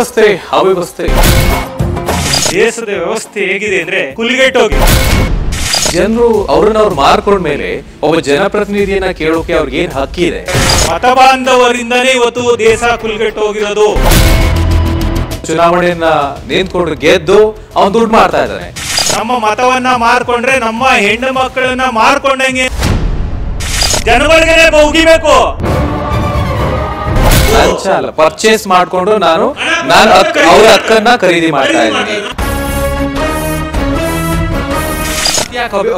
ವ್ಯವಸ್ಥೆ ಅವ್ಯವಸ್ಥೆ ದೇಶದ ವ್ಯವಸ್ಥೆ ಹೇಗಿದೆ ಅಂದ್ರೆ ಹೋಗಿ ಜನರು ಅವ್ರನ್ನ ಅವ್ರು ಮೇಲೆ ಒಬ್ಬ ಜನಪ್ರತಿನಿಧಿಯನ್ನ ಕೇಳೋಕೆ ಅವ್ರಿಗೆ ಏನ್ ಹಕ್ಕಿದೆ ಮತ ಬಾಂಧವರಿಂದನೇ ಇವತ್ತು ದೇಶ ಕುಲ್ಗೆಟ್ಟು ಹೋಗಿರೋದು ಚುನಾವಣೆಯನ್ನ ನಿಂತ್ಕೊಂಡು ಗೆದ್ದು ಅವನ್ ದುಡ್ಡು ಮಾಡ್ತಾ ಇದ್ದಾನೆ ನಮ್ಮ ಮತವನ್ನ ಮಾರ್ಕೊಂಡ್ರೆ ನಮ್ಮ ಹೆಣ್ಣು ಮಕ್ಕಳನ್ನ ಮಾರ್ಕೊಂಡಂಗೆ ಜನಗಳಿಗೆ ಮುಗಿಬೇಕು ಲಂಚ ಪರ್ಚೇಸ್ ಮಾಡಿಕೊಂಡು ನಾನು ನಾನು ಅವ್ರ ಅಕ್ಕನ್ನ ಖರೀದಿ ಮಾಡ್ತಾ ಇದ್ದೀನಿ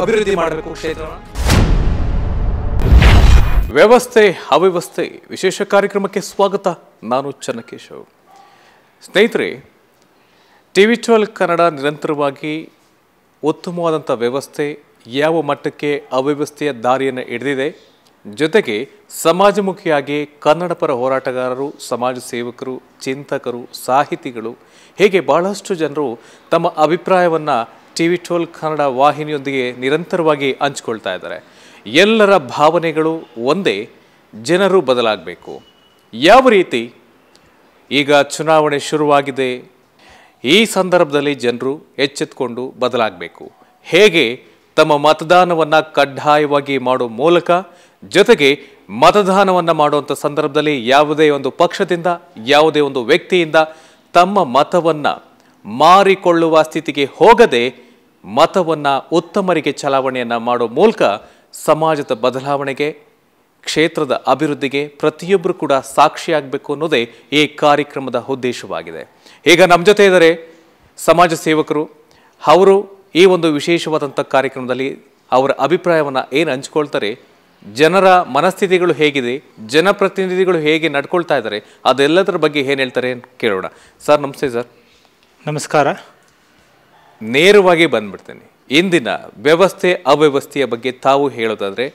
ಅಭಿವೃದ್ಧಿ ಮಾಡಬೇಕು ಕ್ಷೇತ್ರ ವ್ಯವಸ್ಥೆ ಅವ್ಯವಸ್ಥೆ ವಿಶೇಷ ಕಾರ್ಯಕ್ರಮಕ್ಕೆ ಸ್ವಾಗತ ನಾನು ಚನ್ನಕೇಶವ್ ಸ್ನೇಹಿತರೆ ಟಿ ವಿ ಟ್ವೆಲ್ ಕನ್ನಡ ನಿರಂತರವಾಗಿ ಉತ್ತಮವಾದಂಥ ವ್ಯವಸ್ಥೆ ಯಾವ ಮಟ್ಟಕ್ಕೆ ಅವ್ಯವಸ್ಥೆಯ ದಾರಿಯನ್ನು ಹಿಡಿದಿದೆ ಜೊತೆಗೆ ಸಮಾಜಮುಖಿಯಾಗಿ ಕನ್ನಡಪರ ಹೋರಾಟಗಾರರು ಸಮಾಜ ಸೇವಕರು ಚಿಂತಕರು ಸಾಹಿತಿಗಳು ಹೇಗೆ ಬಹಳಷ್ಟು ಜನರು ತಮ್ಮ ಅಭಿಪ್ರಾಯವನ್ನು ಟಿ ವಿ ಟ್ವೆಲ್ ಕನ್ನಡ ವಾಹಿನಿಯೊಂದಿಗೆ ನಿರಂತರವಾಗಿ ಹಂಚಿಕೊಳ್ತಾ ಇದ್ದಾರೆ ಎಲ್ಲರ ಭಾವನೆಗಳು ಒಂದೇ ಜನರು ಬದಲಾಗಬೇಕು ಯಾವ ರೀತಿ ಈಗ ಚುನಾವಣೆ ಶುರುವಾಗಿದೆ ಈ ಸಂದರ್ಭದಲ್ಲಿ ಜನರು ಎಚ್ಚೆತ್ಕೊಂಡು ಬದಲಾಗಬೇಕು ಹೇಗೆ ತಮ್ಮ ಮತದಾನವನ್ನು ಕಡ್ಡಾಯವಾಗಿ ಮಾಡೋ ಮೂಲಕ ಜೊತೆಗೆ ಮತದಾನವನ್ನು ಮಾಡುವಂಥ ಸಂದರ್ಭದಲ್ಲಿ ಯಾವುದೇ ಒಂದು ಪಕ್ಷದಿಂದ ಯಾವುದೇ ಒಂದು ವ್ಯಕ್ತಿಯಿಂದ ತಮ್ಮ ಮತವನ್ನು ಮಾರಿಕೊಳ್ಳುವ ಸ್ಥಿತಿಗೆ ಹೋಗದೆ ಮತವನ್ನು ಉತ್ತಮರಿಗೆ ಚಲಾವಣೆಯನ್ನು ಮಾಡುವ ಮೂಲಕ ಸಮಾಜದ ಬದಲಾವಣೆಗೆ ಕ್ಷೇತ್ರದ ಅಭಿವೃದ್ಧಿಗೆ ಪ್ರತಿಯೊಬ್ಬರು ಕೂಡ ಸಾಕ್ಷಿಯಾಗಬೇಕು ಅನ್ನೋದೇ ಈ ಕಾರ್ಯಕ್ರಮದ ಉದ್ದೇಶವಾಗಿದೆ ಈಗ ನಮ್ಮ ಜೊತೆ ಇದ್ದಾರೆ ಸಮಾಜ ಸೇವಕರು ಅವರು ಈ ಒಂದು ವಿಶೇಷವಾದಂಥ ಕಾರ್ಯಕ್ರಮದಲ್ಲಿ ಅವರ ಅಭಿಪ್ರಾಯವನ್ನು ಏನು ಹಂಚ್ಕೊಳ್ತಾರೆ ಜನರ ಮನಸ್ಥಿತಿಗಳು ಹೇಗಿದೆ ಜನಪ್ರತಿನಿಧಿಗಳು ಹೇಗೆ ನಡ್ಕೊಳ್ತಾ ಇದ್ದಾರೆ ಅದೆಲ್ಲದರ ಬಗ್ಗೆ ಏನು ಹೇಳ್ತಾರೆ ಕೇಳೋಣ ಸರ್ ನಮಸ್ತೆ ಸರ್ ನಮಸ್ಕಾರ ನೇರವಾಗಿ ಬಂದ್ಬಿಡ್ತೇನೆ ಇಂದಿನ ವ್ಯವಸ್ಥೆ ಅವ್ಯವಸ್ಥೆಯ ಬಗ್ಗೆ ತಾವು ಹೇಳೋದಾದರೆ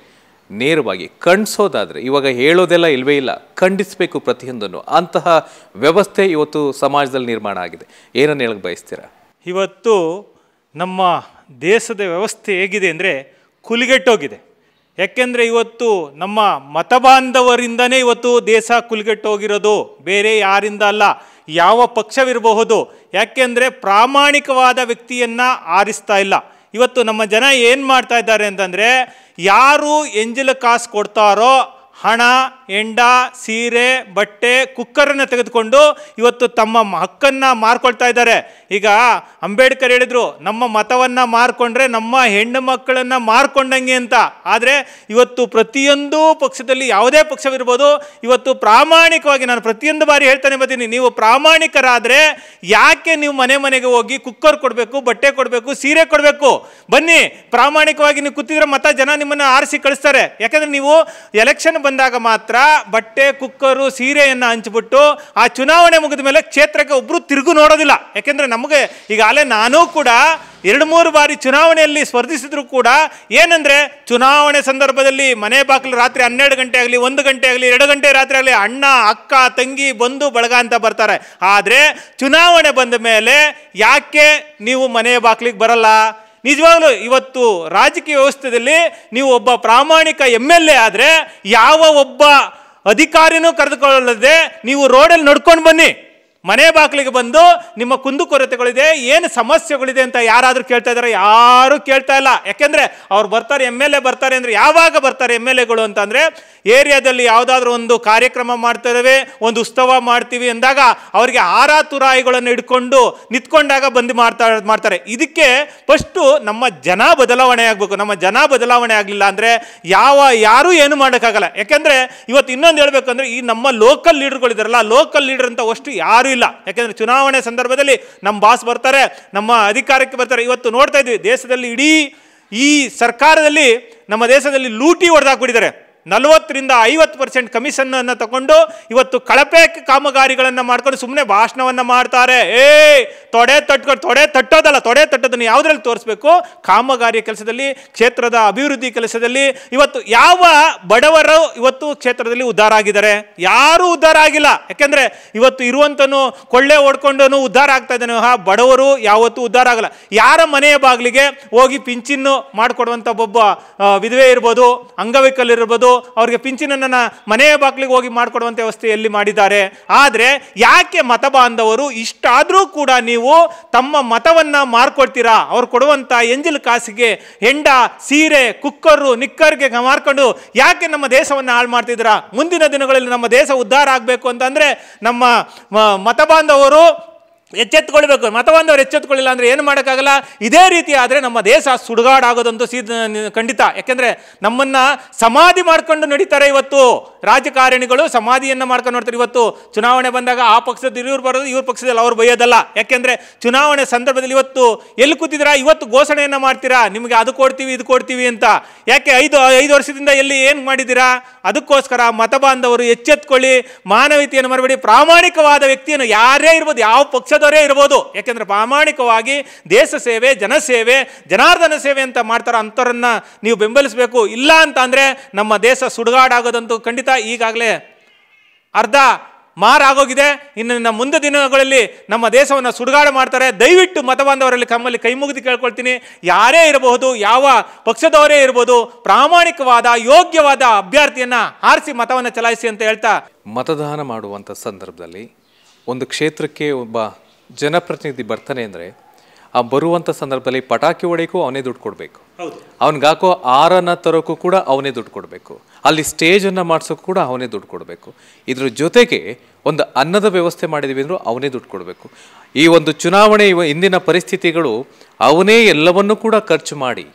ನೇರವಾಗಿ ಕಣ್ಸೋದಾದರೆ ಇವಾಗ ಹೇಳೋದೆಲ್ಲ ಇಲ್ಲವೇ ಇಲ್ಲ ಖಂಡಿಸಬೇಕು ಪ್ರತಿಯೊಂದನ್ನು ಅಂತಹ ವ್ಯವಸ್ಥೆ ಇವತ್ತು ಸಮಾಜದಲ್ಲಿ ನಿರ್ಮಾಣ ಆಗಿದೆ ಏನನ್ನು ಹೇಳಕ್ಕೆ ಬಯಸ್ತೀರಾ ಇವತ್ತು ನಮ್ಮ ದೇಶದ ವ್ಯವಸ್ಥೆ ಹೇಗಿದೆ ಅಂದರೆ ಕುಲಿಗೆಟ್ಟೋಗಿದೆ ಯಾಕೆಂದರೆ ಇವತ್ತು ನಮ್ಮ ಮತಬಾಂಧವರಿಂದನೇ ಇವತ್ತು ದೇಶ ಕುಲ್ಗೆಟ್ಟೋಗಿರೋದು ಬೇರೆ ಯಾರಿಂದ ಅಲ್ಲ ಯಾವ ಪಕ್ಷವಿರಬಹುದು ಯಾಕೆಂದರೆ ಪ್ರಾಮಾಣಿಕವಾದ ವ್ಯಕ್ತಿಯನ್ನು ಆರಿಸ್ತಾ ಇಲ್ಲ ಇವತ್ತು ನಮ್ಮ ಜನ ಏನು ಮಾಡ್ತಾ ಇದ್ದಾರೆ ಅಂತಂದರೆ ಯಾರು ಎಂಜಿಲು ಕಾಸು ಕೊಡ್ತಾರೋ ಹಣ ಎಂಡ ಸೀರೆ ಬಟ್ಟೆ ಕುಕ್ಕರನ್ನು ತೆಗೆದುಕೊಂಡು ಇವತ್ತು ತಮ್ಮ ಹಕ್ಕನ್ನು ಮಾರ್ಕೊಳ್ತಾ ಇದ್ದಾರೆ ಈಗ ಅಂಬೇಡ್ಕರ್ ಹೇಳಿದರು ನಮ್ಮ ಮತವನ್ನು ಮಾರ್ಕೊಂಡ್ರೆ ನಮ್ಮ ಹೆಣ್ಣು ಮಕ್ಕಳನ್ನು ಮಾರ್ಕೊಂಡಂಗೆ ಅಂತ ಆದರೆ ಇವತ್ತು ಪ್ರತಿಯೊಂದು ಪಕ್ಷದಲ್ಲಿ ಯಾವುದೇ ಪಕ್ಷವಿರ್ಬೋದು ಇವತ್ತು ಪ್ರಾಮಾಣಿಕವಾಗಿ ನಾನು ಪ್ರತಿಯೊಂದು ಬಾರಿ ಹೇಳ್ತಾನೆ ಬರ್ತೀನಿ ನೀವು ಪ್ರಾಮಾಣಿಕರಾದರೆ ಯಾಕೆ ನೀವು ಮನೆ ಮನೆಗೆ ಹೋಗಿ ಕುಕ್ಕರ್ ಕೊಡಬೇಕು ಬಟ್ಟೆ ಕೊಡಬೇಕು ಸೀರೆ ಕೊಡಬೇಕು ಬನ್ನಿ ಪ್ರಾಮಾಣಿಕವಾಗಿ ನೀವು ಕೂತಿದ್ರೆ ಮತ ಜನ ನಿಮ್ಮನ್ನು ಆರಿಸಿ ಕಳಿಸ್ತಾರೆ ಯಾಕಂದರೆ ನೀವು ಎಲೆಕ್ಷನ್ ಬಂದಾಗ ಮಾತ್ರ ಬಟ್ಟೆ ಕುಕ್ಕರು ಸೀರೆಯನ್ನು ಹಂಚಿಬಿಟ್ಟು ಆ ಚುನಾವಣೆ ಮುಗಿದ ಮೇಲೆ ಕ್ಷೇತ್ರಕ್ಕೆ ಒಬ್ಬರು ತಿರುಗು ನೋಡೋದಿಲ್ಲ ಯಾಕೆಂದರೆ ನಮಗೆ ಈಗಾಗಲೇ ನಾನೂ ಕೂಡ ಎರಡು ಮೂರು ಬಾರಿ ಚುನಾವಣೆಯಲ್ಲಿ ಸ್ಪರ್ಧಿಸಿದ್ರು ಕೂಡ ಏನಂದರೆ ಚುನಾವಣೆ ಸಂದರ್ಭದಲ್ಲಿ ಮನೆ ಬಾಗಿಲು ರಾತ್ರಿ ಹನ್ನೆರಡು ಗಂಟೆ ಆಗಲಿ ಒಂದು ಗಂಟೆ ಆಗಲಿ ಎರಡು ಗಂಟೆ ರಾತ್ರಿ ಆಗಲಿ ಅಣ್ಣ ಅಕ್ಕ ತಂಗಿ ಬಂದು ಬಳಗ ಅಂತ ಬರ್ತಾರೆ ಆದರೆ ಚುನಾವಣೆ ಬಂದ ಮೇಲೆ ಯಾಕೆ ನೀವು ಮನೆ ಬಾಕ್ಲಿಗೆ ಬರಲ್ಲ ನಿಜವಾಗ್ಲೂ ಇವತ್ತು ರಾಜಕೀಯ ವ್ಯವಸ್ಥೆಯಲ್ಲಿ ನೀವು ಒಬ್ಬ ಪ್ರಾಮಾಣಿಕ ಎಮ್ ಎಲ್ ಎ ಆದರೆ ಯಾವ ಒಬ್ಬ ಅಧಿಕಾರಿನೂ ಕರೆದುಕೊಳ್ಳದೆ ನೀವು ರೋಡಲ್ಲಿ ನಡ್ಕೊಂಡು ಬನ್ನಿ ಮನೆ ಬಾಗಿಲಿಗೆ ಬಂದು ನಿಮ್ಮ ಕುಂದುಕೊರತೆಗಳಿದೆ ಏನು ಸಮಸ್ಯೆಗಳಿದೆ ಅಂತ ಯಾರಾದರೂ ಕೇಳ್ತಾ ಇದ್ದಾರೆ ಯಾರೂ ಕೇಳ್ತಾ ಇಲ್ಲ ಯಾಕೆಂದರೆ ಅವ್ರು ಬರ್ತಾರೆ ಎಮ್ ಎಲ್ ಎ ಬರ್ತಾರೆ ಅಂದರೆ ಯಾವಾಗ ಬರ್ತಾರೆ ಎಮ್ ಎಲ್ ಎಗಳು ಅಂತಂದರೆ ಏರಿಯಾದಲ್ಲಿ ಯಾವುದಾದ್ರೂ ಒಂದು ಕಾರ್ಯಕ್ರಮ ಇದಾವೆ ಒಂದು ಉತ್ಸವ ಮಾಡ್ತೀವಿ ಅಂದಾಗ ಅವರಿಗೆ ಆರಾ ಇಟ್ಕೊಂಡು ಹಿಡ್ಕೊಂಡು ನಿಂತ್ಕೊಂಡಾಗ ಬಂದು ಮಾಡ್ತಾ ಮಾಡ್ತಾರೆ ಇದಕ್ಕೆ ಫಸ್ಟು ನಮ್ಮ ಜನ ಬದಲಾವಣೆ ಆಗಬೇಕು ನಮ್ಮ ಜನ ಬದಲಾವಣೆ ಆಗಲಿಲ್ಲ ಅಂದರೆ ಯಾವ ಯಾರೂ ಏನು ಮಾಡೋಕ್ಕಾಗಲ್ಲ ಯಾಕೆಂದರೆ ಇವತ್ತು ಇನ್ನೊಂದು ಹೇಳಬೇಕಂದ್ರೆ ಈ ನಮ್ಮ ಲೋಕಲ್ ಲೀಡರ್ಗಳಿದಾರಲ್ಲ ಲೋಕಲ್ ಲೀಡರ್ ಅಂತ ಅಷ್ಟು ಯಾರೂ ಇಲ್ಲ ಯಾಕೆಂದರೆ ಚುನಾವಣೆ ಸಂದರ್ಭದಲ್ಲಿ ನಮ್ಮ ಬಾಸ್ ಬರ್ತಾರೆ ನಮ್ಮ ಅಧಿಕಾರಕ್ಕೆ ಬರ್ತಾರೆ ಇವತ್ತು ನೋಡ್ತಾ ಇದ್ವಿ ದೇಶದಲ್ಲಿ ಇಡೀ ಈ ಸರ್ಕಾರದಲ್ಲಿ ನಮ್ಮ ದೇಶದಲ್ಲಿ ಲೂಟಿ ಹೊಡೆದಾಕ್ಬಿಟ್ಟಿದ್ದಾರೆ ನಲವತ್ತರಿಂದ ಐವತ್ತು ಪರ್ಸೆಂಟ್ ಅನ್ನು ತಗೊಂಡು ಇವತ್ತು ಕಳಪೆ ಕಾಮಗಾರಿಗಳನ್ನು ಮಾಡ್ಕೊಂಡು ಸುಮ್ಮನೆ ಭಾಷಣವನ್ನು ಮಾಡ್ತಾರೆ ಏ ತೊಡೆ ತಟ್ಕೊಂಡು ತೊಡೆ ತಟ್ಟೋದಲ್ಲ ತೊಡೆ ತಟ್ಟೋದನ್ನು ಯಾವುದ್ರಲ್ಲಿ ತೋರಿಸ್ಬೇಕು ಕಾಮಗಾರಿ ಕೆಲಸದಲ್ಲಿ ಕ್ಷೇತ್ರದ ಅಭಿವೃದ್ಧಿ ಕೆಲಸದಲ್ಲಿ ಇವತ್ತು ಯಾವ ಬಡವರು ಇವತ್ತು ಕ್ಷೇತ್ರದಲ್ಲಿ ಉದ್ಧಾರ ಆಗಿದ್ದಾರೆ ಯಾರೂ ಉದ್ಧಾರ ಆಗಿಲ್ಲ ಯಾಕೆಂದರೆ ಇವತ್ತು ಇರುವಂತನು ಕೊಳ್ಳೆ ಓಡ್ಕೊಂಡನು ಉದ್ಧಾರ ಆಗ್ತಾ ಇದ್ದಾನೆ ಬಡವರು ಯಾವತ್ತೂ ಉದ್ಧಾರ ಆಗಲ್ಲ ಯಾರ ಮನೆಯ ಬಾಗಿಲಿಗೆ ಹೋಗಿ ಪಿಂಚಿನ್ನು ಮಾಡಿಕೊಡುವಂಥ ಒಬ್ಬ ವಿಧವೆ ಇರ್ಬೋದು ಅಂಗವಿಕಲ್ ಇರ್ಬೋದು ಬಂದು ಅವ್ರಿಗೆ ಪಿಂಚಿನನ್ನು ಮನೆಯ ಬಾಗಿಲಿಗೆ ಹೋಗಿ ಮಾಡಿಕೊಡುವಂಥ ವ್ಯವಸ್ಥೆಯಲ್ಲಿ ಮಾಡಿದ್ದಾರೆ ಆದರೆ ಯಾಕೆ ಮತ ಬಾಂಧವರು ಇಷ್ಟಾದರೂ ಕೂಡ ನೀವು ತಮ್ಮ ಮತವನ್ನು ಮಾರ್ಕೊಡ್ತೀರಾ ಅವ್ರು ಕೊಡುವಂಥ ಎಂಜಿಲ್ ಕಾಸಿಗೆ ಹೆಂಡ ಸೀರೆ ಕುಕ್ಕರು ನಿಕ್ಕರ್ಗೆ ಮಾರ್ಕೊಂಡು ಯಾಕೆ ನಮ್ಮ ದೇಶವನ್ನು ಹಾಳು ಮಾಡ್ತಿದ್ದೀರಾ ಮುಂದಿನ ದಿನಗಳಲ್ಲಿ ನಮ್ಮ ದೇಶ ಉದ್ಧಾರ ಆಗಬೇಕು ಅಂತಂದರೆ ನಮ್ಮ ಮತ ಬಾಂಧವರು ಎಚ್ಚೆತ್ಕೊಳ್ಬೇಕು ಮತವಂದವರು ಎಚ್ಚೆತ್ಕೊಳ್ಳಿಲ್ಲ ಅಂದರೆ ಏನು ಮಾಡೋಕ್ಕಾಗಲ್ಲ ಇದೇ ರೀತಿ ಆದರೆ ನಮ್ಮ ದೇಶ ಸುಡುಗಾಡಾಗೋದಂತೂ ಸೀದ ಖಂಡಿತ ಯಾಕೆಂದರೆ ನಮ್ಮನ್ನು ಸಮಾಧಿ ಮಾಡ್ಕೊಂಡು ನಡೀತಾರೆ ಇವತ್ತು ರಾಜಕಾರಣಿಗಳು ಸಮಾಧಿಯನ್ನು ಮಾಡ್ಕೊಂಡು ನೋಡ್ತಾರೆ ಇವತ್ತು ಚುನಾವಣೆ ಬಂದಾಗ ಆ ಪಕ್ಷದ ಇವ್ರು ಬರೋದು ಇವ್ರ ಪಕ್ಷದಲ್ಲಿ ಅವ್ರು ಬೈಯೋದಲ್ಲ ಯಾಕೆಂದರೆ ಚುನಾವಣೆ ಸಂದರ್ಭದಲ್ಲಿ ಇವತ್ತು ಎಲ್ಲಿ ಕೂತಿದಿರಾ ಇವತ್ತು ಘೋಷಣೆಯನ್ನು ಮಾಡ್ತೀರಾ ನಿಮಗೆ ಅದು ಕೊಡ್ತೀವಿ ಇದು ಕೊಡ್ತೀವಿ ಅಂತ ಯಾಕೆ ಐದು ಐದು ವರ್ಷದಿಂದ ಎಲ್ಲಿ ಏನು ಮಾಡಿದ್ದೀರಾ ಅದಕ್ಕೋಸ್ಕರ ಮತ ಬಾಂಧವರು ಎಚ್ಚೆತ್ಕೊಳ್ಳಿ ಮಾನವೀಯತೆಯನ್ನು ಮಾಡಬೇಡಿ ಪ್ರಾಮಾಣಿಕವಾದ ವ್ಯಕ್ತಿಯನ್ನು ಯಾರೇ ಇರ್ಬೋದು ಯಾವ ಪಕ್ಷ ವರ್ಗದವರೇ ಇರ್ಬೋದು ಯಾಕೆಂದರೆ ಪ್ರಾಮಾಣಿಕವಾಗಿ ದೇಶ ಸೇವೆ ಜನಸೇವೆ ಜನಾರ್ದನ ಸೇವೆ ಅಂತ ಮಾಡ್ತಾರೆ ಅಂಥವ್ರನ್ನ ನೀವು ಬೆಂಬಲಿಸಬೇಕು ಇಲ್ಲ ಅಂತ ಅಂದರೆ ನಮ್ಮ ದೇಶ ಸುಡುಗಾಡಾಗೋದಂತೂ ಖಂಡಿತ ಈಗಾಗಲೇ ಅರ್ಧ ಮಾರಾಗೋಗಿದೆ ಇನ್ನು ನಮ್ಮ ಮುಂದೆ ದಿನಗಳಲ್ಲಿ ನಮ್ಮ ದೇಶವನ್ನು ಸುಡುಗಾಡು ಮಾಡ್ತಾರೆ ದಯವಿಟ್ಟು ಮತಬಾಂಧವರಲ್ಲಿ ಕಮ್ಮಲ್ಲಿ ಕೈ ಮುಗಿದು ಕೇಳ್ಕೊಳ್ತೀನಿ ಯಾರೇ ಇರಬಹುದು ಯಾವ ಪಕ್ಷದವರೇ ಇರ್ಬೋದು ಪ್ರಾಮಾಣಿಕವಾದ ಯೋಗ್ಯವಾದ ಅಭ್ಯರ್ಥಿಯನ್ನು ಆರಿಸಿ ಮತವನ್ನು ಚಲಾಯಿಸಿ ಅಂತ ಹೇಳ್ತಾ ಮತದಾನ ಮಾಡುವಂಥ ಸಂದರ್ಭದಲ್ಲಿ ಒಂದು ಕ್ಷೇತ್ರಕ್ಕೆ ಒಬ್ಬ ಜನಪ್ರತಿನಿಧಿ ಬರ್ತಾನೆ ಅಂದರೆ ಆ ಬರುವಂಥ ಸಂದರ್ಭದಲ್ಲಿ ಪಟಾಕಿ ಹೊಡೆಯೋಕು ಅವನೇ ದುಡ್ಡು ಕೊಡಬೇಕು ಹಾಕೋ ಆರನ್ನು ತರೋಕ್ಕೂ ಕೂಡ ಅವನೇ ದುಡ್ಡು ಕೊಡಬೇಕು ಅಲ್ಲಿ ಸ್ಟೇಜನ್ನು ಮಾಡಿಸೋಕ್ಕೂ ಕೂಡ ಅವನೇ ದುಡ್ಡು ಕೊಡಬೇಕು ಇದ್ರ ಜೊತೆಗೆ ಒಂದು ಅನ್ನದ ವ್ಯವಸ್ಥೆ ಮಾಡಿದ್ವಿ ಅಂದರೂ ಅವನೇ ದುಡ್ಡು ಕೊಡಬೇಕು ಈ ಒಂದು ಚುನಾವಣೆ ಇಂದಿನ ಪರಿಸ್ಥಿತಿಗಳು ಅವನೇ ಎಲ್ಲವನ್ನೂ ಕೂಡ ಖರ್ಚು ಮಾಡಿ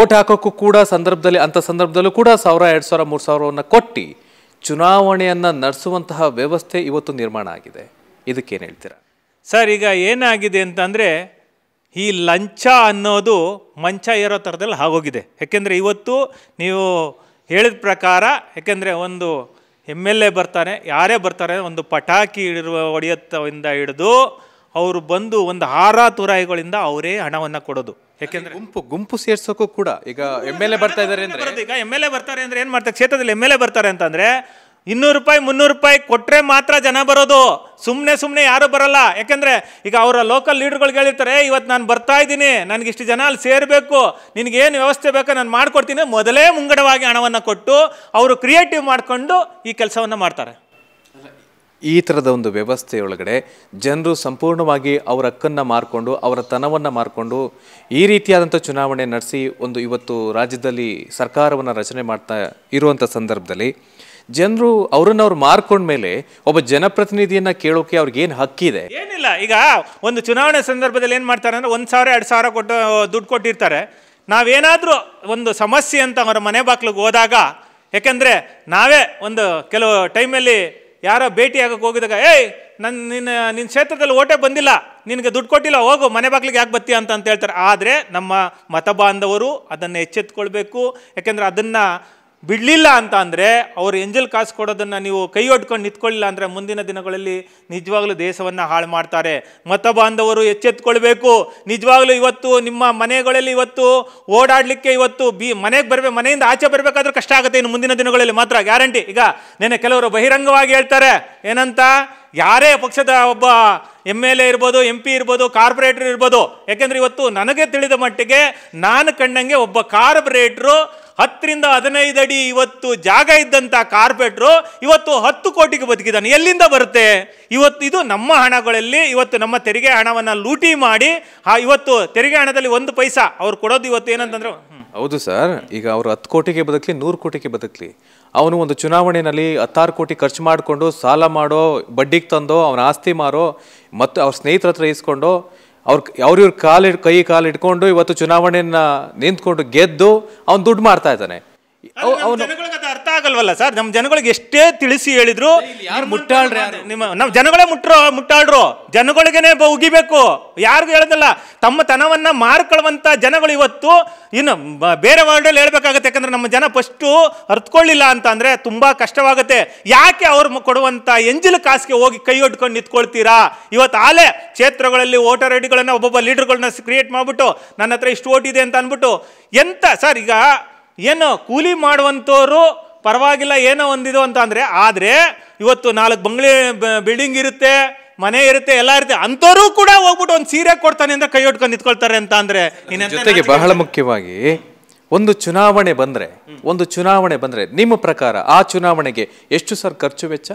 ಓಟ್ ಹಾಕೋಕ್ಕೂ ಕೂಡ ಸಂದರ್ಭದಲ್ಲಿ ಅಂಥ ಸಂದರ್ಭದಲ್ಲೂ ಕೂಡ ಸಾವಿರ ಎರಡು ಸಾವಿರ ಮೂರು ಸಾವಿರವನ್ನು ಕೊಟ್ಟು ಚುನಾವಣೆಯನ್ನು ನಡೆಸುವಂತಹ ವ್ಯವಸ್ಥೆ ಇವತ್ತು ನಿರ್ಮಾಣ ಆಗಿದೆ ಇದಕ್ಕೇನು ಹೇಳ್ತೀರಾ ಸರ್ ಈಗ ಏನಾಗಿದೆ ಅಂತಂದರೆ ಈ ಲಂಚ ಅನ್ನೋದು ಮಂಚ ಇರೋ ಥರದಲ್ಲಿ ಆಗೋಗಿದೆ ಯಾಕೆಂದರೆ ಇವತ್ತು ನೀವು ಹೇಳಿದ ಪ್ರಕಾರ ಯಾಕೆಂದರೆ ಒಂದು ಎಮ್ ಎಲ್ ಎ ಬರ್ತಾರೆ ಯಾರೇ ಬರ್ತಾರೆ ಒಂದು ಪಟಾಕಿ ಹಿಡಿರುವ ಒಡೆಯತ್ತಿಂದ ಹಿಡಿದು ಅವರು ಬಂದು ಒಂದು ಹಾರ ತುರಾಯಿಗಳಿಂದ ಅವರೇ ಹಣವನ್ನು ಕೊಡೋದು ಯಾಕೆಂದ್ರೆ ಗುಂಪು ಗುಂಪು ಸೇರ್ಸೋಕ್ಕೂ ಕೂಡ ಈಗ ಎಮ್ ಎಲ್ ಎ ಬರ್ತಾ ಇದ್ದಾರೆ ಈಗ ಎಮ್ ಎಲ್ ಎ ಬರ್ತಾರೆ ಅಂದರೆ ಏನು ಮಾಡ್ತಾರೆ ಕ್ಷೇತ್ರದಲ್ಲಿ ಎಮ್ ಎಲ್ ಎ ಬರ್ತಾರೆ ಅಂತಂದರೆ ಇನ್ನೂರು ರೂಪಾಯಿ ಮುನ್ನೂರು ರೂಪಾಯಿ ಕೊಟ್ಟರೆ ಮಾತ್ರ ಜನ ಬರೋದು ಸುಮ್ಮನೆ ಸುಮ್ಮನೆ ಯಾರೂ ಬರಲ್ಲ ಯಾಕೆಂದರೆ ಈಗ ಅವರ ಲೋಕಲ್ ಲೀಡ್ರ್ಗಳು ಹೇಳಿರ್ತಾರೆ ಇವತ್ತು ನಾನು ಬರ್ತಾ ಇದ್ದೀನಿ ನನಗೆ ಇಷ್ಟು ಜನ ಅಲ್ಲಿ ಸೇರಬೇಕು ನಿನಗೇನು ವ್ಯವಸ್ಥೆ ಬೇಕೋ ನಾನು ಮಾಡಿಕೊಡ್ತೀನಿ ಮೊದಲೇ ಮುಂಗಡವಾಗಿ ಹಣವನ್ನು ಕೊಟ್ಟು ಅವರು ಕ್ರಿಯೇಟಿವ್ ಮಾಡಿಕೊಂಡು ಈ ಕೆಲಸವನ್ನು ಮಾಡ್ತಾರೆ ಈ ಥರದ ಒಂದು ವ್ಯವಸ್ಥೆಯೊಳಗಡೆ ಜನರು ಸಂಪೂರ್ಣವಾಗಿ ಅವರ ಹಕ್ಕನ್ನು ಮಾರಿಕೊಂಡು ಅವರ ತನವನ್ನು ಮಾರಿಕೊಂಡು ಈ ರೀತಿಯಾದಂಥ ಚುನಾವಣೆ ನಡೆಸಿ ಒಂದು ಇವತ್ತು ರಾಜ್ಯದಲ್ಲಿ ಸರ್ಕಾರವನ್ನು ರಚನೆ ಮಾಡ್ತಾ ಇರುವಂಥ ಸಂದರ್ಭದಲ್ಲಿ ಜನರು ಅವ್ರನ್ನ ಅವ್ರು ಮಾರ್ಕೊಂಡ್ಮೇಲೆ ಒಬ್ಬ ಜನಪ್ರತಿನಿಧಿಯನ್ನ ಕೇಳೋಕೆ ಅವ್ರಿಗೆ ಏನು ಹಕ್ಕಿದೆ ಏನಿಲ್ಲ ಈಗ ಒಂದು ಚುನಾವಣೆ ಸಂದರ್ಭದಲ್ಲಿ ಏನು ಮಾಡ್ತಾರೆ ಅಂದರೆ ಒಂದು ಸಾವಿರ ಎರಡು ಸಾವಿರ ಕೊಟ್ಟು ದುಡ್ಡು ಕೊಟ್ಟಿರ್ತಾರೆ ನಾವೇನಾದರೂ ಒಂದು ಸಮಸ್ಯೆ ಅಂತ ಅವರ ಮನೆ ಬಾಕ್ಲಿಗೆ ಹೋದಾಗ ಯಾಕೆಂದರೆ ನಾವೇ ಒಂದು ಕೆಲವು ಟೈಮಲ್ಲಿ ಯಾರೋ ಭೇಟಿಯಾಗಕ್ಕೆ ಹೋಗಿದಾಗ ಏಯ್ ನನ್ನ ನಿನ್ನ ನಿನ್ನ ಕ್ಷೇತ್ರದಲ್ಲಿ ಓಟೇ ಬಂದಿಲ್ಲ ನಿನಗೆ ದುಡ್ಡು ಕೊಟ್ಟಿಲ್ಲ ಹೋಗು ಮನೆ ಬಾಗಿಲಿಗೆ ಯಾಕೆ ಬತ್ತೀಯ ಅಂತ ಅಂತ ಹೇಳ್ತಾರೆ ಆದರೆ ನಮ್ಮ ಮತ ಬಾಂಧವರು ಅದನ್ನು ಎಚ್ಚೆತ್ಕೊಳ್ಬೇಕು ಯಾಕೆಂದರೆ ಅದನ್ನು ಬಿಡಲಿಲ್ಲ ಅಂತ ಅಂದರೆ ಅವರು ಎಂಜಲ್ ಕಾಸು ಕೊಡೋದನ್ನು ನೀವು ಕೈಯೊಡ್ಕೊಂಡು ನಿಂತ್ಕೊಳ್ಳಿಲ್ಲ ಅಂದರೆ ಮುಂದಿನ ದಿನಗಳಲ್ಲಿ ನಿಜವಾಗ್ಲೂ ದೇಶವನ್ನು ಹಾಳು ಮಾಡ್ತಾರೆ ಮತ ಬಾಂಧವರು ಎಚ್ಚೆತ್ಕೊಳ್ಬೇಕು ನಿಜವಾಗ್ಲೂ ಇವತ್ತು ನಿಮ್ಮ ಮನೆಗಳಲ್ಲಿ ಇವತ್ತು ಓಡಾಡಲಿಕ್ಕೆ ಇವತ್ತು ಬಿ ಮನೆಗೆ ಬರಬೇಕು ಮನೆಯಿಂದ ಆಚೆ ಬರಬೇಕಾದ್ರೂ ಕಷ್ಟ ಆಗುತ್ತೆ ಇನ್ನು ಮುಂದಿನ ದಿನಗಳಲ್ಲಿ ಮಾತ್ರ ಗ್ಯಾರಂಟಿ ಈಗ ನೆನೆ ಕೆಲವರು ಬಹಿರಂಗವಾಗಿ ಹೇಳ್ತಾರೆ ಏನಂತ ಯಾರೇ ಪಕ್ಷದ ಒಬ್ಬ ಎಮ್ ಎಲ್ ಎ ಇರ್ಬೋದು ಎಂ ಪಿ ಇರ್ಬೋದು ಕಾರ್ಪೊರೇಟರ್ ಇರ್ಬೋದು ಯಾಕೆಂದರೆ ಇವತ್ತು ನನಗೆ ತಿಳಿದ ಮಟ್ಟಿಗೆ ನಾನು ಕಂಡಂಗೆ ಒಬ್ಬ ಕಾರ್ಪೊರೇಟ್ರು ಹತ್ತರಿಂದ ಹದಿನೈದು ಅಡಿ ಇವತ್ತು ಜಾಗ ಇದ್ದಂಥ ಕಾರ್ಪೆಟ್ರು ಇವತ್ತು ಹತ್ತು ಕೋಟಿಗೆ ಬದುಕಿದ್ದಾನೆ ಎಲ್ಲಿಂದ ಬರುತ್ತೆ ಇವತ್ತು ಇದು ನಮ್ಮ ಹಣಗಳಲ್ಲಿ ಇವತ್ತು ನಮ್ಮ ತೆರಿಗೆ ಹಣವನ್ನು ಲೂಟಿ ಮಾಡಿ ಆ ಇವತ್ತು ತೆರಿಗೆ ಹಣದಲ್ಲಿ ಒಂದು ಪೈಸಾ ಅವ್ರು ಕೊಡೋದು ಇವತ್ತು ಏನಂತಂದ್ರೆ ಹೌದು ಸರ್ ಈಗ ಅವರು ಹತ್ತು ಕೋಟಿಗೆ ಬದುಕಲಿ ನೂರು ಕೋಟಿಗೆ ಬದುಕಲಿ ಅವನು ಒಂದು ಚುನಾವಣೆಯಲ್ಲಿ ಹತ್ತಾರು ಕೋಟಿ ಖರ್ಚು ಮಾಡಿಕೊಂಡು ಸಾಲ ಮಾಡೋ ಬಡ್ಡಿಗೆ ತಂದೋ ಅವನ ಆಸ್ತಿ ಮಾರೋ ಮತ್ತು ಅವ್ರ ಸ್ನೇಹಿತರ ಹತ್ರ ಇಸ್ಕೊಂಡು ಅವ್ರ ಅವ್ರಿವ್ರ ಕಾಲು ಕೈ ಕಾಲು ಇಟ್ಕೊಂಡು ಇವತ್ತು ಚುನಾವಣೆಯನ್ನು ನಿಂತ್ಕೊಂಡು ಗೆದ್ದು ಅವ್ನು ದುಡ್ಡು ಮಾಡ್ತಾ ಇದ್ದಾನೆ ಜನಗಳಿಗೆ ಅರ್ಥ ಆಗಲ್ವಲ್ಲ ಸರ್ ನಮ್ಮ ಜನಗಳಿಗೆ ಎಷ್ಟೇ ತಿಳಿಸಿ ಹೇಳಿದ್ರು ಮುಟ್ಟಾಳ್ರಿ ನಿಮ್ಮ ನಾವು ಜನಗಳೇ ಮುಟ್ರೋ ಮುಟ್ಟಾಳ್ರು ಜನಗಳಿಗೇನೆ ಉಗಿಬೇಕು ಯಾರಿಗೂ ಹೇಳೋದಲ್ಲ ತಮ್ಮ ತನವನ್ನ ಮಾರ್ಕೊಳ್ಳುವಂತ ಜನಗಳು ಇವತ್ತು ಇನ್ನು ಬೇರೆ ವರ್ಲ್ಡಲ್ಲಿ ಹೇಳ್ಬೇಕಾಗತ್ತೆ ಯಾಕಂದ್ರೆ ನಮ್ಮ ಜನ ಫಸ್ಟ್ ಅರ್ತ್ಕೊಳ್ಳಿಲ್ಲ ಅಂತ ಅಂದ್ರೆ ತುಂಬಾ ಕಷ್ಟವಾಗುತ್ತೆ ಯಾಕೆ ಅವ್ರು ಕೊಡುವಂತ ಎಂಜಿಲ್ ಕಾಸ್ಗೆ ಹೋಗಿ ಕೈ ಒಡ್ಕೊಂಡು ನಿಂತ್ಕೊಳ್ತೀರಾ ಇವತ್ತು ಆಲೆ ಕ್ಷೇತ್ರಗಳಲ್ಲಿ ವೋಟರ್ ಐಡಿಗಳನ್ನ ಒಬ್ಬೊಬ್ಬ ಲೀಡರ್ಗಳನ್ನ ಕ್ರಿಯೇಟ್ ಮಾಡ್ಬಿಟ್ಟು ನನ್ನ ಹತ್ರ ಇಷ್ಟು ಓಟ್ ಇದೆ ಅಂತ ಅಂದ್ಬಿಟ್ಟು ಎಂತ ಸರ್ ಈಗ ಏನು ಕೂಲಿ ಮಾಡುವಂಥವ್ರು ಪರವಾಗಿಲ್ಲ ಏನೋ ಒಂದಿದು ಅಂತ ಅಂದರೆ ಆದರೆ ಇವತ್ತು ನಾಲ್ಕು ಬಂಗ್ಲೆ ಬಿಲ್ಡಿಂಗ್ ಇರುತ್ತೆ ಮನೆ ಇರುತ್ತೆ ಎಲ್ಲ ಇರುತ್ತೆ ಅಂಥವ್ರು ಕೂಡ ಹೋಗ್ಬಿಟ್ಟು ಒಂದು ಸೀರೆ ಕೊಡ್ತಾನೆ ಅಂತ ಕೈ ಹೊಡ್ಕೊಂಡು ನಿಂತ್ಕೊಳ್ತಾರೆ ಅಂತ ಅಂದರೆ ಜೊತೆಗೆ ಬಹಳ ಮುಖ್ಯವಾಗಿ ಒಂದು ಚುನಾವಣೆ ಬಂದರೆ ಒಂದು ಚುನಾವಣೆ ಬಂದರೆ ನಿಮ್ಮ ಪ್ರಕಾರ ಆ ಚುನಾವಣೆಗೆ ಎಷ್ಟು ಸರ್ ಖರ್ಚು ವೆಚ್ಚ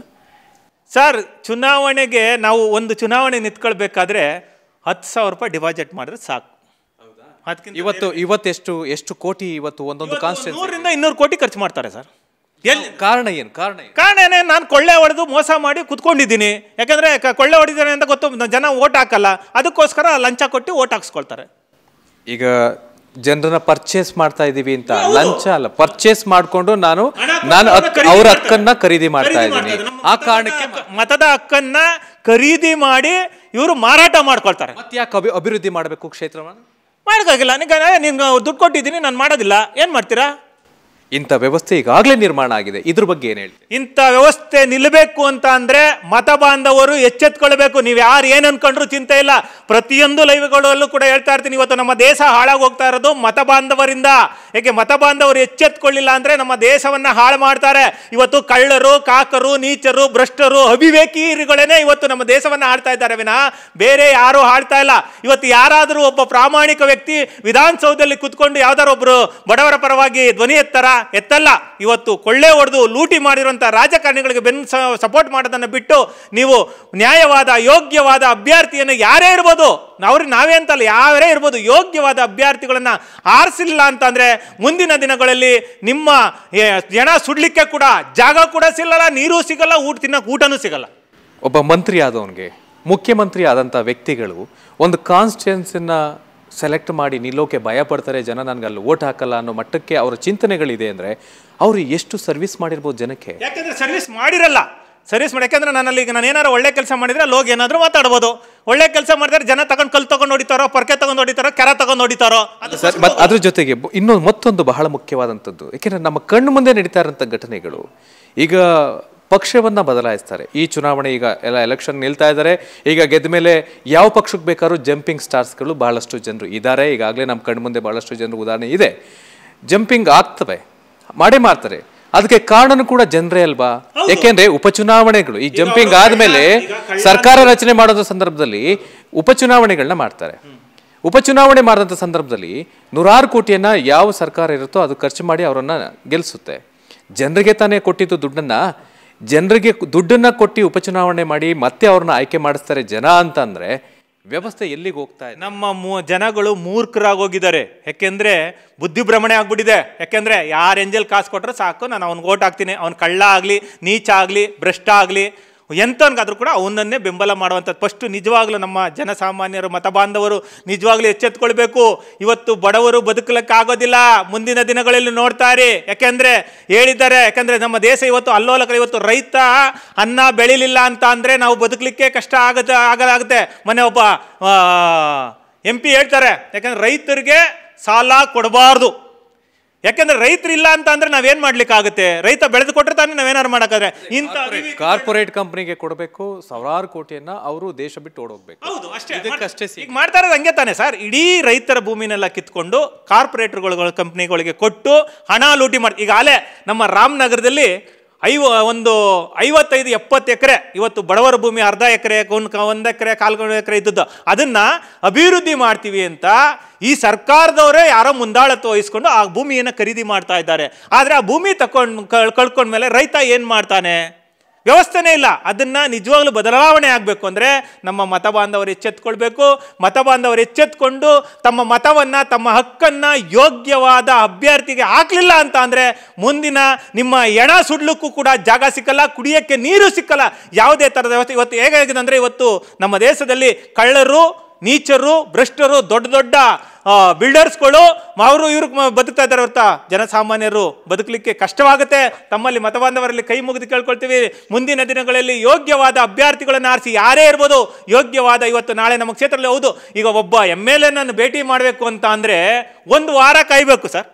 ಸರ್ ಚುನಾವಣೆಗೆ ನಾವು ಒಂದು ಚುನಾವಣೆ ನಿಂತ್ಕೊಳ್ಬೇಕಾದ್ರೆ ಹತ್ತು ಸಾವಿರ ರೂಪಾಯಿ ಡಿಪಾಸಿಟ್ ಮಾಡಿದ್ರೆ ಸಾಕು ಇವತ್ತು ಇವತ್ತು ಎಷ್ಟು ಕೋಟಿ ಇವತ್ತು ಒಂದೊಂದು ಕಾನ್ಸ್ಟೆನ್ಸ್ ಇನ್ನೂರು ಕೋಟಿ ಖರ್ಚು ಮಾಡ್ತಾರೆ ಸರ್ ಎಲ್ಲಿ ಕಾರಣ ಏನು ಕಾರಣ ಕಾರಣ ಏನೇ ನಾನು ಕೊಳ್ಳೆ ಹೊಡೆದು ಮೋಸ ಮಾಡಿ ಕುತ್ಕೊಂಡಿದ್ದೀನಿ ಯಾಕಂದ್ರೆ ಕೊಳ್ಳೆ ಹೊಡಿದಾರೆ ಅಂತ ಗೊತ್ತು ಜನ ಓಟ್ ಹಾಕಲ್ಲ ಅದಕ್ಕೋಸ್ಕರ ಲಂಚ ಕೊಟ್ಟು ಓಟ್ ಹಾಕ್ಸ್ಕೊಳ್ತಾರೆ ಈಗ ಜನರನ್ನ ಪರ್ಚೇಸ್ ಮಾಡ್ತಾ ಇದ್ದೀವಿ ಅಂತ ಲಂಚ ಅಲ್ಲ ಪರ್ಚೇಸ್ ಮಾಡಿಕೊಂಡು ನಾನು ನಾನು ಅವ್ರ ಹಕ್ಕನ್ನ ಖರೀದಿ ಮಾಡ್ತಾ ಇದ್ದೀನಿ ಆ ಕಾರಣಕ್ಕೆ ಮತದ ಹಕ್ಕನ್ನ ಖರೀದಿ ಮಾಡಿ ಇವರು ಮಾರಾಟ ಮಾಡ್ಕೊಳ್ತಾರೆ ಮತ್ತೆ ಯಾಕೆ ಅಭಿವೃದ್ಧಿ ಮಾಡಬೇಕು ಕ್ಷೇತ್ರವನ್ನು ಮಾಡೋಕ್ಕಾಗಿಲ್ಲ ನಿಮ್ಗೆ ನೀನು ದುಡ್ಡು ಕೊಟ್ಟಿದ್ದೀನಿ ನಾನು ಮಾಡೋದಿಲ್ಲ ಏನು ಮಾಡ್ತೀರಾ ಇಂಥ ವ್ಯವಸ್ಥೆ ಈಗಾಗಲೇ ನಿರ್ಮಾಣ ಆಗಿದೆ ಇದ್ರ ಬಗ್ಗೆ ಏನು ಹೇಳಿ ಇಂಥ ವ್ಯವಸ್ಥೆ ನಿಲ್ಲಬೇಕು ಅಂತ ಅಂದರೆ ಮತ ಬಾಂಧವರು ಎಚ್ಚೆತ್ಕೊಳ್ಬೇಕು ನೀವು ಯಾರು ಏನು ಅನ್ಕೊಂಡ್ರು ಚಿಂತೆ ಇಲ್ಲ ಪ್ರತಿಯೊಂದು ಲೈವ್ಗಳಲ್ಲೂ ಕೂಡ ಹೇಳ್ತಾ ಇರ್ತೀನಿ ಇವತ್ತು ನಮ್ಮ ದೇಶ ಹಾಳಾಗಿ ಹೋಗ್ತಾ ಇರೋದು ಮತ ಬಾಂಧವರಿಂದ ಏಕೆ ಮತ ಬಾಂಧವರು ಎಚ್ಚೆತ್ಕೊಳ್ಳಿಲ್ಲ ಅಂದರೆ ನಮ್ಮ ದೇಶವನ್ನು ಹಾಳು ಮಾಡ್ತಾರೆ ಇವತ್ತು ಕಳ್ಳರು ಕಾಕರು ನೀಚರು ಭ್ರಷ್ಟರು ಅವಿವೇಕಿಗಳೇನೆ ಇವತ್ತು ನಮ್ಮ ದೇಶವನ್ನು ಆಡ್ತಾ ಇದ್ದಾರೆ ವಿನ ಬೇರೆ ಯಾರೂ ಆಡ್ತಾ ಇಲ್ಲ ಇವತ್ತು ಯಾರಾದರೂ ಒಬ್ಬ ಪ್ರಾಮಾಣಿಕ ವ್ಯಕ್ತಿ ವಿಧಾನಸೌಧದಲ್ಲಿ ಕುತ್ಕೊಂಡು ಯಾವ್ದಾದ್ರು ಒಬ್ಬರು ಬಡವರ ಪರವಾಗಿ ಧ್ವನಿ ಎತ್ತರ ಎತ್ತಲ್ಲ ಇವತ್ತು ಕೊಳ್ಳೆ ಹೊಡೆದು ಲೂಟಿ ಮಾಡಿರುವಂಥ ರಾಜಕಾರಣಿಗಳಿಗೆ ಬೆನ್ ಸಪೋರ್ಟ್ ಮಾಡೋದನ್ನು ಬಿಟ್ಟು ನೀವು ನ್ಯಾಯವಾದ ಯೋಗ್ಯವಾದ ಅಭ್ಯರ್ಥಿಯನ್ನು ಯಾರೇ ಇರ್ಬೋದು ಅವ್ರಿಗೆ ನಾವೇ ಅಂತಲ್ಲ ಯಾರೇ ಇರ್ಬೋದು ಯೋಗ್ಯವಾದ ಅಭ್ಯರ್ಥಿಗಳನ್ನು ಆರಿಸಿಲ್ಲ ಅಂತಂದರೆ ಮುಂದಿನ ದಿನಗಳಲ್ಲಿ ನಿಮ್ಮ ಜನ ಸುಡಲಿಕ್ಕೆ ಕೂಡ ಜಾಗ ಕೂಡ ಸಿಗಲ್ಲ ನೀರು ಸಿಗಲ್ಲ ಊಟ ತಿನ್ನೋಕೆ ಊಟನೂ ಸಿಗಲ್ಲ ಒಬ್ಬ ಮಂತ್ರಿ ಆದವನಿಗೆ ಮುಖ್ಯಮಂತ್ರಿ ಆದಂಥ ವ್ಯಕ್ತಿಗಳು ಒಂದು ಕಾನ್ಸ್ಟಿಟ್ಯೂನ್ಸಿನ ಸೆಲೆಕ್ಟ್ ಮಾಡಿ ನಿಲ್ಲೋಕೆ ಪಡ್ತಾರೆ ಜನ ನನಗೆ ಅಲ್ಲಿ ಓಟ್ ಹಾಕಲ್ಲ ಅನ್ನೋ ಮಟ್ಟಕ್ಕೆ ಅವರ ಚಿಂತನೆಗಳಿದೆ ಅಂದರೆ ಅವರು ಎಷ್ಟು ಸರ್ವಿಸ್ ಮಾಡಿರ್ಬೋದು ಜನಕ್ಕೆ ಯಾಕಂದರೆ ಸರ್ವಿಸ್ ಮಾಡಿರಲ್ಲ ಸರ್ವಿಸ್ ಮಾಡಿ ಯಾಕಂದ್ರೆ ನನ್ನಲ್ಲಿ ಈಗ ನಾನು ಏನಾರು ಒಳ್ಳೆ ಕೆಲಸ ಮಾಡಿದರೆ ಲೋಗ್ ಏನಾದರೂ ಮಾತಾಡ್ಬೋದು ಒಳ್ಳೆ ಕೆಲಸ ಮಾಡಿದರೆ ಜನ ತಗೊಂಡು ಕಲ್ ತಗೊಂಡು ಹೊಡಿತಾರೋ ಪರ್ಕೆ ತಗೊಂಡು ಹೊಡಿತಾರೋ ಕೆರ ತಗೊಂಡು ಹೊಡಿತಾರೋ ಅದ್ರ ಜೊತೆಗೆ ಇನ್ನೊಂದು ಮತ್ತೊಂದು ಬಹಳ ಮುಖ್ಯವಾದಂಥದ್ದು ಏಕೆಂದರೆ ನಮ್ಮ ಕಣ್ಣು ಮುಂದೆ ನಡೀತಾ ಇರೋಂಥ ಘಟನೆಗಳು ಈಗ ಪಕ್ಷವನ್ನು ಬದಲಾಯಿಸ್ತಾರೆ ಈ ಚುನಾವಣೆ ಈಗ ಎಲ್ಲ ಎಲೆಕ್ಷನ್ ನಿಲ್ತಾ ಇದ್ದಾರೆ ಈಗ ಗೆದ್ದ ಮೇಲೆ ಯಾವ ಪಕ್ಷಕ್ಕೆ ಬೇಕಾದ್ರೂ ಜಂಪಿಂಗ್ ಸ್ಟಾರ್ಸ್ಗಳು ಬಹಳಷ್ಟು ಜನರು ಇದ್ದಾರೆ ಈಗಾಗಲೇ ನಮ್ಮ ಕಣ್ಮುಂದೆ ಬಹಳಷ್ಟು ಜನರು ಉದಾಹರಣೆ ಇದೆ ಜಂಪಿಂಗ್ ಆಗ್ತವೆ ಮಾಡೇ ಮಾಡ್ತಾರೆ ಅದಕ್ಕೆ ಕಾರಣನು ಕೂಡ ಜನರೇ ಅಲ್ವಾ ಯಾಕೆಂದ್ರೆ ಉಪಚುನಾವಣೆಗಳು ಈ ಜಂಪಿಂಗ್ ಆದಮೇಲೆ ಸರ್ಕಾರ ರಚನೆ ಮಾಡೋದ ಸಂದರ್ಭದಲ್ಲಿ ಉಪಚುನಾವಣೆಗಳನ್ನ ಮಾಡ್ತಾರೆ ಉಪಚುನಾವಣೆ ಮಾಡಿದಂಥ ಸಂದರ್ಭದಲ್ಲಿ ನೂರಾರು ಕೋಟಿಯನ್ನ ಯಾವ ಸರ್ಕಾರ ಇರುತ್ತೋ ಅದು ಖರ್ಚು ಮಾಡಿ ಅವರನ್ನು ಗೆಲ್ಲಿಸುತ್ತೆ ಜನರಿಗೆ ತಾನೇ ಕೊಟ್ಟಿದ್ದು ದುಡ್ಡನ್ನು ಜನರಿಗೆ ದುಡ್ಡನ್ನು ಕೊಟ್ಟು ಉಪಚುನಾವಣೆ ಮಾಡಿ ಮತ್ತೆ ಅವ್ರನ್ನ ಆಯ್ಕೆ ಮಾಡಿಸ್ತಾರೆ ಜನ ಅಂತಂದರೆ ವ್ಯವಸ್ಥೆ ಎಲ್ಲಿಗೆ ಹೋಗ್ತಾ ಇದೆ ನಮ್ಮ ಜನಗಳು ಮೂರ್ಖರಾಗೋಗಿದ್ದಾರೆ ಯಾಕೆಂದರೆ ಬುದ್ಧಿಭ್ರಮಣೆ ಆಗ್ಬಿಟ್ಟಿದೆ ಯಾಕೆಂದರೆ ಯಾರು ಎಂಜಲ್ ಕಾಸು ಕೊಟ್ಟರೆ ಸಾಕು ನಾನು ಅವ್ನಿಗೆ ಓಟ್ ಹಾಕ್ತೀನಿ ಅವ್ನ ಕಳ್ಳ ಆಗಲಿ ನೀಚ ಆಗಲಿ ಭ್ರಷ್ಟ ಆಗಲಿ ಎಂಥವನಿಗಾದರೂ ಕೂಡ ಅವನನ್ನೇ ಬೆಂಬಲ ಮಾಡುವಂಥದ್ದು ಫಸ್ಟು ನಿಜವಾಗ್ಲೂ ನಮ್ಮ ಜನಸಾಮಾನ್ಯರು ಮತಬಾಂಧವರು ನಿಜವಾಗ್ಲೂ ಎಚ್ಚೆತ್ಕೊಳ್ಬೇಕು ಇವತ್ತು ಬಡವರು ಬದುಕಲಿಕ್ಕಾಗೋದಿಲ್ಲ ಮುಂದಿನ ದಿನಗಳಲ್ಲಿ ನೋಡ್ತಾರೆ ಯಾಕೆಂದರೆ ಹೇಳಿದ್ದಾರೆ ಯಾಕೆಂದರೆ ನಮ್ಮ ದೇಶ ಇವತ್ತು ಅಲ್ಲೋಲಕ ಇವತ್ತು ರೈತ ಅನ್ನ ಬೆಳೀಲಿಲ್ಲ ಅಂತ ಅಂದರೆ ನಾವು ಬದುಕಲಿಕ್ಕೆ ಕಷ್ಟ ಆಗದ ಆಗಲಾಗುತ್ತೆ ಮೊನ್ನೆ ಒಬ್ಬ ಎಂ ಪಿ ಹೇಳ್ತಾರೆ ಯಾಕಂದರೆ ರೈತರಿಗೆ ಸಾಲ ಕೊಡಬಾರ್ದು ಯಾಕೆಂದ್ರೆ ರೈತರು ಇಲ್ಲ ಅಂತ ಅಂದ್ರೆ ನಾವೇನ್ ಮಾಡ್ಲಿಕ್ಕಾಗುತ್ತೆ ರೈತ ಬೆಳೆದು ಕೊಟ್ಟರೆ ತಾನೇ ನಾವೇನಾರು ಮಾಡಕ್ಕಾದ್ರೆ ಇಂಥ ಕಾರ್ಪೊರೇಟ್ ಕಂಪ್ನಿಗೆ ಕೊಡಬೇಕು ಸಾವಿರಾರು ಕೋಟಿಯನ್ನ ಅವರು ದೇಶ ಬಿಟ್ಟು ಓಡೋಗ್ಬೇಕು ಹೌದು ಅಷ್ಟೇ ಈಗ ಮಾಡ್ತಾ ಹಂಗೆ ತಾನೆ ಸರ್ ಇಡೀ ರೈತರ ಭೂಮಿನೆಲ್ಲ ಕಿತ್ಕೊಂಡು ಕಾರ್ಪೊರೇಟರ್ಗಳ ಕಂಪ್ನಿಗಳಿಗೆ ಕೊಟ್ಟು ಹಣ ಲೂಟಿ ಮಾಡಿ ಈಗಾಗಲೇ ನಮ್ಮ ರಾಮನಗರದಲ್ಲಿ ಐವ ಒಂದು ಐವತ್ತೈದು ಎಪ್ಪತ್ತು ಎಕರೆ ಇವತ್ತು ಬಡವರ ಭೂಮಿ ಅರ್ಧ ಎಕರೆ ಒಂದು ಎಕರೆ ಕಾಲ್ಗೊಂಡು ಎಕರೆ ಇದ್ದದ್ದು ಅದನ್ನು ಅಭಿವೃದ್ಧಿ ಮಾಡ್ತೀವಿ ಅಂತ ಈ ಸರ್ಕಾರದವರೇ ಯಾರೋ ಮುಂದಾಳತ್ವ ವಹಿಸ್ಕೊಂಡು ಆ ಭೂಮಿಯನ್ನು ಖರೀದಿ ಮಾಡ್ತಾ ಇದ್ದಾರೆ ಆದರೆ ಆ ಭೂಮಿ ತಕೊಂಡ್ ಕಳ್ ಕಳ್ಕೊಂಡ್ಮೇಲೆ ರೈತ ಏನು ಮಾಡ್ತಾನೆ ವ್ಯವಸ್ಥೆನೇ ಇಲ್ಲ ಅದನ್ನು ನಿಜವಾಗ್ಲೂ ಬದಲಾವಣೆ ಆಗಬೇಕು ಅಂದರೆ ನಮ್ಮ ಮತ ಬಾಂಧವರು ಎಚ್ಚೆತ್ಕೊಳ್ಬೇಕು ಮತ ಬಾಂಧವರು ಎಚ್ಚೆತ್ಕೊಂಡು ತಮ್ಮ ಮತವನ್ನು ತಮ್ಮ ಹಕ್ಕನ್ನು ಯೋಗ್ಯವಾದ ಅಭ್ಯರ್ಥಿಗೆ ಹಾಕಲಿಲ್ಲ ಅಂತ ಅಂದರೆ ಮುಂದಿನ ನಿಮ್ಮ ಎಣ ಸುಡ್ಲಿಕ್ಕೂ ಕೂಡ ಜಾಗ ಸಿಕ್ಕಲ್ಲ ಕುಡಿಯೋಕ್ಕೆ ನೀರು ಸಿಕ್ಕಲ್ಲ ಯಾವುದೇ ಥರದ ವ್ಯವಸ್ಥೆ ಇವತ್ತು ಹೇಗಾಗಿದೆ ಅಂದರೆ ಇವತ್ತು ನಮ್ಮ ದೇಶದಲ್ಲಿ ಕಳ್ಳರು ನೀಚರು ಭ್ರಷ್ಟರು ದೊಡ್ಡ ದೊಡ್ಡ ಬಿಲ್ಡರ್ಸ್ಗಳು ಅವರು ಇವರು ಬದುಕ್ತಾ ಇದ್ದಾರೆ ಅರ್ಥ ಜನಸಾಮಾನ್ಯರು ಬದುಕಲಿಕ್ಕೆ ಕಷ್ಟವಾಗುತ್ತೆ ತಮ್ಮಲ್ಲಿ ಮತಬಾಂಧವರಲ್ಲಿ ಕೈ ಮುಗಿದು ಕೇಳ್ಕೊಳ್ತೀವಿ ಮುಂದಿನ ದಿನಗಳಲ್ಲಿ ಯೋಗ್ಯವಾದ ಅಭ್ಯರ್ಥಿಗಳನ್ನು ಆರಿಸಿ ಯಾರೇ ಇರ್ಬೋದು ಯೋಗ್ಯವಾದ ಇವತ್ತು ನಾಳೆ ನಮ್ಮ ಕ್ಷೇತ್ರದಲ್ಲಿ ಹೌದು ಈಗ ಒಬ್ಬ ಎಮ್ ಎಲ್ ಎನನ್ನು ಭೇಟಿ ಮಾಡಬೇಕು ಅಂತ ಅಂದರೆ ಒಂದು ವಾರ ಕಾಯಬೇಕು ಸರ್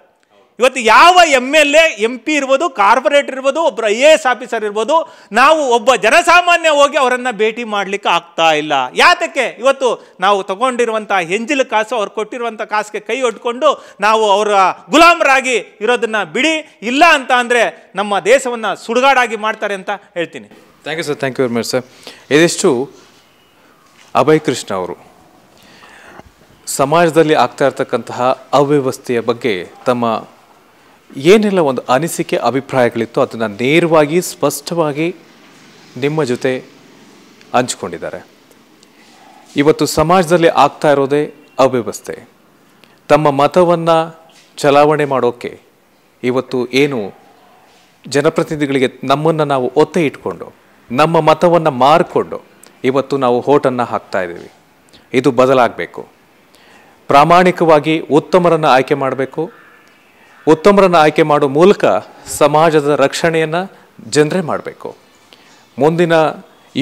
ಇವತ್ತು ಯಾವ M L A M P ಇರ್ಬೋದು ಕಾರ್ಪೊರೇಟ್ ಇರ್ಬೋದು ಒಬ್ಬರು ಐ ಎ ಎಸ್ ಆಫೀಸರ್ ಇರ್ಬೋದು ನಾವು ಒಬ್ಬ ಜನಸಾಮಾನ್ಯ ಹೋಗಿ ಅವರನ್ನು ಭೇಟಿ ಮಾಡಲಿಕ್ಕೆ ಆಗ್ತಾ ಇಲ್ಲ ಯಾತಕ್ಕೆ ಇವತ್ತು ನಾವು ತಗೊಂಡಿರುವಂಥ ಹೆಂಜಿಲ ಕಾಸು ಅವ್ರು ಕೊಟ್ಟಿರುವಂಥ ಕಾಸಿಗೆ ಕೈ ಒಡ್ಕೊಂಡು ನಾವು ಅವರ ಗುಲಾಮರಾಗಿ ಇರೋದನ್ನು ಬಿಡಿ ಇಲ್ಲ ಅಂತ ಅಂದರೆ ನಮ್ಮ ದೇಶವನ್ನು ಸುಡುಗಾಡಾಗಿ ಮಾಡ್ತಾರೆ ಅಂತ ಹೇಳ್ತೀನಿ thank you sir thank you very much sir ಇದಿಷ್ಟು ಅಭಯ್ ಕೃಷ್ಣ ಅವರು ಸಮಾಜದಲ್ಲಿ ಆಗ್ತಾ ಇರ್ತಕ್ಕಂತಹ ಅವ್ಯವಸ್ಥೆಯ ಬಗ್ಗೆ ತಮ್ಮ ಏನೆಲ್ಲ ಒಂದು ಅನಿಸಿಕೆ ಅಭಿಪ್ರಾಯಗಳಿತ್ತು ಅದನ್ನು ನೇರವಾಗಿ ಸ್ಪಷ್ಟವಾಗಿ ನಿಮ್ಮ ಜೊತೆ ಹಂಚಿಕೊಂಡಿದ್ದಾರೆ ಇವತ್ತು ಸಮಾಜದಲ್ಲಿ ಆಗ್ತಾ ಇರೋದೇ ಅವ್ಯವಸ್ಥೆ ತಮ್ಮ ಮತವನ್ನು ಚಲಾವಣೆ ಮಾಡೋಕ್ಕೆ ಇವತ್ತು ಏನು ಜನಪ್ರತಿನಿಧಿಗಳಿಗೆ ನಮ್ಮನ್ನು ನಾವು ಒತ್ತೆ ಇಟ್ಕೊಂಡು ನಮ್ಮ ಮತವನ್ನು ಮಾರಿಕೊಂಡು ಇವತ್ತು ನಾವು ಹೋಟನ್ನು ಹಾಕ್ತಾ ಇದ್ದೀವಿ ಇದು ಬದಲಾಗಬೇಕು ಪ್ರಾಮಾಣಿಕವಾಗಿ ಉತ್ತಮರನ್ನು ಆಯ್ಕೆ ಮಾಡಬೇಕು ಉತ್ತಮರನ್ನು ಆಯ್ಕೆ ಮಾಡೋ ಮೂಲಕ ಸಮಾಜದ ರಕ್ಷಣೆಯನ್ನು ಜನರೇ ಮಾಡಬೇಕು ಮುಂದಿನ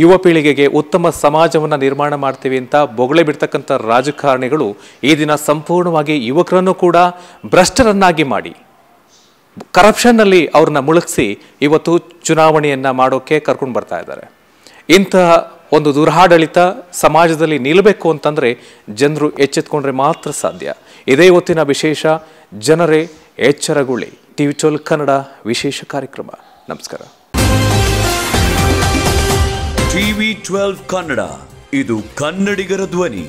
ಯುವ ಪೀಳಿಗೆಗೆ ಉತ್ತಮ ಸಮಾಜವನ್ನು ನಿರ್ಮಾಣ ಮಾಡ್ತೀವಿ ಅಂತ ಬೊಗಳೆ ಬಿಡ್ತಕ್ಕಂಥ ರಾಜಕಾರಣಿಗಳು ಈ ದಿನ ಸಂಪೂರ್ಣವಾಗಿ ಯುವಕರನ್ನು ಕೂಡ ಭ್ರಷ್ಟರನ್ನಾಗಿ ಮಾಡಿ ಕರಪ್ಷನ್ನಲ್ಲಿ ಅವ್ರನ್ನ ಮುಳುಗಿಸಿ ಇವತ್ತು ಚುನಾವಣೆಯನ್ನು ಮಾಡೋಕ್ಕೆ ಕರ್ಕೊಂಡು ಬರ್ತಾ ಇದ್ದಾರೆ ಇಂತಹ ಒಂದು ದುರಾಡಳಿತ ಸಮಾಜದಲ್ಲಿ ನಿಲ್ಲಬೇಕು ಅಂತಂದರೆ ಜನರು ಎಚ್ಚೆತ್ಕೊಂಡ್ರೆ ಮಾತ್ರ ಸಾಧ್ಯ ಇದೇ ಇವತ್ತಿನ ವಿಶೇಷ ಜನರೇ ಎಚ್ಚರಗೊಳ್ಳಿ ಟಿವಿ ಟ್ವೆಲ್ ಕನ್ನಡ ವಿಶೇಷ ಕಾರ್ಯಕ್ರಮ ನಮಸ್ಕಾರ ಟಿವಿ ಟ್ವೆಲ್ವ್ ಕನ್ನಡ ಇದು ಕನ್ನಡಿಗರ ಧ್ವನಿ